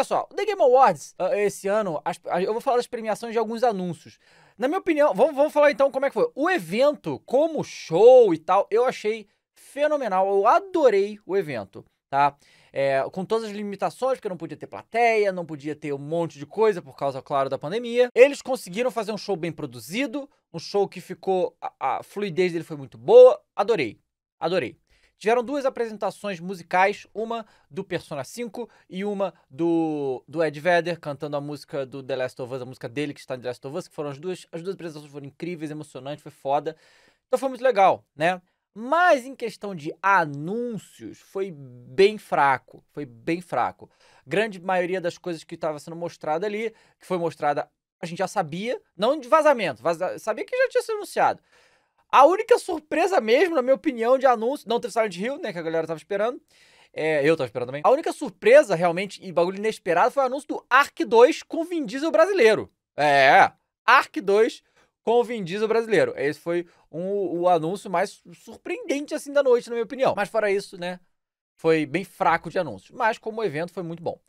Olha só, o The Game Awards, ah, esse ano, as, eu vou falar das premiações de alguns anúncios. Na minha opinião, vamos, vamos falar então como é que foi. O evento, como show e tal, eu achei fenomenal. Eu adorei o evento, tá? É, com todas as limitações, porque não podia ter plateia, não podia ter um monte de coisa por causa, claro, da pandemia. Eles conseguiram fazer um show bem produzido, um show que ficou. A, a fluidez dele foi muito boa. Adorei, adorei tiveram duas apresentações musicais, uma do Persona 5 e uma do, do Ed Vedder cantando a música do The Last of Us, a música dele que está no The Last of Us, que foram as duas, as duas apresentações foram incríveis, emocionantes, foi foda. Então foi muito legal, né? Mas em questão de anúncios, foi bem fraco. Foi bem fraco. Grande maioria das coisas que estava sendo mostrada ali, que foi mostrada, a gente já sabia, não de vazamento, vaza... sabia que já tinha sido anunciado. A única surpresa mesmo, na minha opinião, de anúncio, não teve Silent Hill, né, que a galera tava esperando. É, eu tava esperando também. A única surpresa, realmente, e bagulho inesperado, foi o anúncio do Ark 2 com Vin Diesel brasileiro. É, Ark 2 com o Vin Diesel brasileiro. Esse foi um, o anúncio mais surpreendente, assim, da noite, na minha opinião. Mas fora isso, né, foi bem fraco de anúncio. Mas como evento foi muito bom.